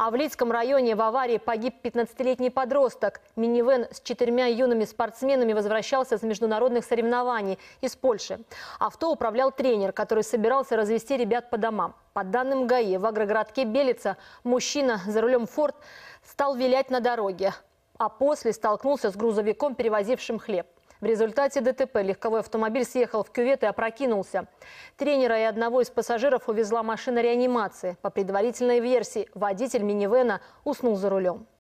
А в Лидском районе в аварии погиб 15-летний подросток. Минивэн с четырьмя юными спортсменами возвращался с международных соревнований из Польши. Авто управлял тренер, который собирался развести ребят по домам. По данным ГАИ, в агрогородке Белица мужчина за рулем «Форд» стал вилять на дороге, а после столкнулся с грузовиком, перевозившим хлеб. В результате ДТП легковой автомобиль съехал в кювет и опрокинулся. Тренера и одного из пассажиров увезла машина реанимации. По предварительной версии, водитель минивэна уснул за рулем.